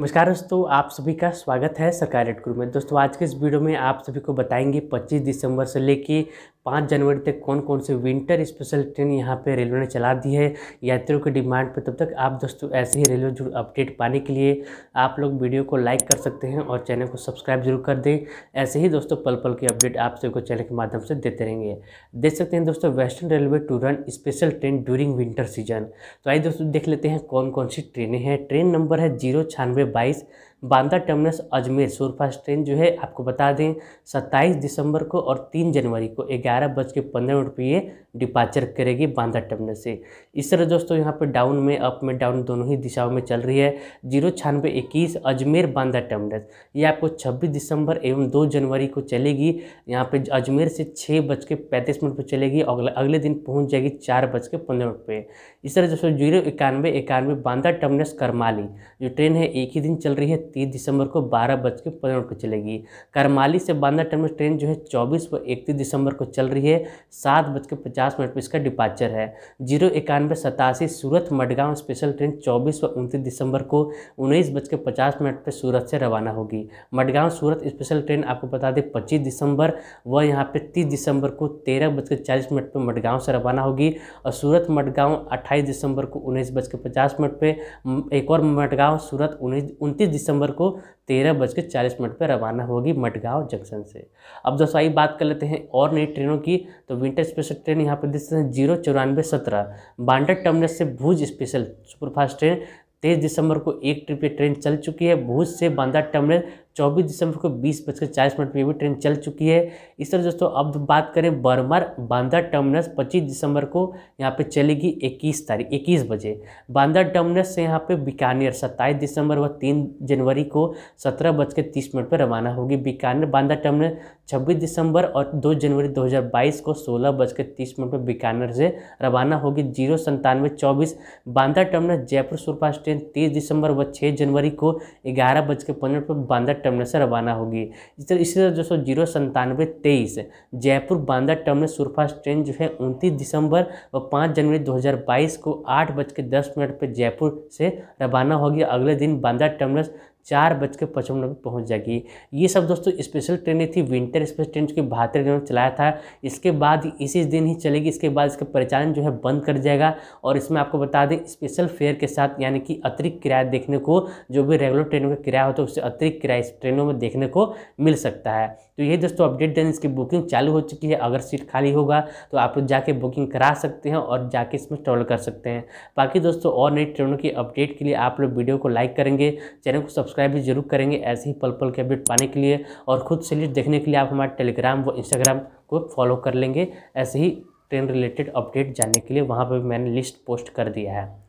नमस्कार दोस्तों आप सभी का स्वागत है सरकार रेड में दोस्तों आज के इस वीडियो में आप सभी को बताएंगे 25 दिसंबर से लेके 5 जनवरी तक कौन कौन से विंटर स्पेशल ट्रेन यहाँ पे रेलवे ने चला दी है यात्रियों की डिमांड पर तब तक आप दोस्तों ऐसे ही रेलवे जुड़ अपडेट पाने के लिए आप लोग वीडियो को लाइक कर सकते हैं और चैनल को सब्सक्राइब जरूर कर दें ऐसे ही दोस्तों पल पल की अपडेट आप सभी को चैनल के माध्यम से देते रहेंगे देख सकते हैं दोस्तों western railway to run special train during winter season तो आइए दोस्तों देख लेते हैं कौन कौन सी ट्रेनें हैं ट्रेन नंबर है zero 2022 Banda terminus Ajmer superfast train जो है आपको बता दें 27 दिसंबर को और 3 जनवरी को ग्यारह बज के पंद्रह मिनट पर ये डिपार्चर करेगी बांदा टर्मिनस से इस तरह दोस्तों यहाँ पे डाउन में अप में डाउन दोनों ही दिशाओं में चल रही है जीरो छानबे इक्कीस अजमेर बांदा टर्मिनस ये आपको छब्बीस दिसंबर एवं दो जनवरी को चलेगी यहाँ पर अजमेर से छः बज के पैंतीस मिनट पर चलेगी अगले अगले दिन पहुँच जाएगी चार बज के पंद्रह मिनट पर इस तरह दोस्तों जीरो इक्यानवे इक्यानवे बांदा टर्मिनस करमाली जो ट्रेन है एक ही दिन चल रही है तीस दिसंबर को बारह बज के पंद्रह मिनट को चलेगी करमाली से बांदा टर्मिनल ट्रेन जो है चौबीस व इकतीस दिसंबर को चल रही है सात बज के पचास मिनट पर इसका डिपार्चर है जीरो इक्यानवे सतासी सूरत मडगांव स्पेशल ट्रेन चौबीस व उनतीस दिसंबर को उन्नीस बज के पचास मिनट पर सूरत से रवाना होगी मडगांव सूरत स्पेशल ट्रेन आपको बता दें पच्चीस दिसंबर व यहाँ पर तीस दिसंबर को तेरह बज के चालीस मिनट पर मडगांव से रवाना होगी और सूरत मडगांव अट्ठाईस दिसंबर को उन्नीस बज के पचास मिनट पर एक और मडगांव सूरत उन्नीस उनतीस दिसंबर दिसंबर को तेरह बज के चालीस मिनट पर रवाना होगी मटगांव जंक्शन से अब दोस्तों आइए बात कर लेते हैं और नई ट्रेनों की तो विंटर स्पेशल ट्रेन यहाँ पर दिखते हैं जीरो चौरानवे सत्रह बांडर टर्मिनस से भुज स्पेशल सुपरफास्ट ट्रेन तेईस दिसंबर को एक ट्रिप ये ट्रेन चल चुकी है भुज से बांदा टर्मिनल चौबीस दिसंबर को बीस बजकर चालीस मिनट में भी ट्रेन चल चुकी है इस तरह दोस्तों अब बात करें बर्मर बांदा टर्मिनस पच्चीस दिसंबर को यहाँ पे चलेगी इक्कीस तारीख इक्कीस बजे बांदा टर्मिनस से यहाँ पे बीकानेर सत्ताईस दिसंबर व तीन जनवरी को सत्रह बजकर तीस मिनट पर रवाना होगी बीकानेर बांदा टर्मिनस छब्बीस दिसंबर और दो जनवरी बाईस को सोलह बजकर तीस मिनट पर बीकानेर से रवाना होगी जीरो संतानवे चौबीस Banda terminus Jaipur superfast train तीस दिसंबर व छः जनवरी को ग्यारह बजकर पंद्रह मिनट पर बांदा टर्मिनल से रवाना होगी इस तरह इसी तरह जो जीरो संतानवे तेईस Jaipur Banda terminal superfast train जो है उनतीस दिसंबर व पाँच जनवरी 2022 को आठ बज के दस मिनट पर जयपुर से रवाना होगी अगले दिन बांदा टर्मिनस चार बज के पचपन मिनट पर पहुँच जाएगी ये सब दोस्तों स्पेशल ट्रेनें थी विंटर स्पेशल ट्रेन के रेलवे ने चलाया था इसके बाद इसी दिन ही चलेगी इसके बाद इसका परिचालन जो है बंद कर जाएगा और इसमें आपको बता दें स्पेशल फेयर के साथ यानी कि अतिरिक्त किराया देखने को जो भी रेगुलर ट्रेनों का किराया होता है उससे अतिरिक्त किराया इस ट्रेनों में देखने को मिल सकता है तो ये दोस्तों अपडेट देने इसकी बुकिंग चालू हो चुकी है अगर सीट खाली होगा तो आप लोग जाके बुकिंग करा सकते हैं और जाके इसमें ट्रेवल कर सकते हैं बाकी दोस्तों और नई ट्रेनों की अपडेट के लिए आप लोग वीडियो को लाइक करेंगे चैनल को सब्सक्राइब सब्सक्राइब भी जरूर करेंगे ऐसे ही पल पल के अपडेट पाने के लिए और खुद से लिस्ट देखने के लिए आप हमारे टेलीग्राम व इंस्टाग्राम को फॉलो कर लेंगे ऐसे ही ट्रेन रिलेटेड अपडेट जानने के लिए वहाँ पर मैंने लिस्ट पोस्ट कर दिया है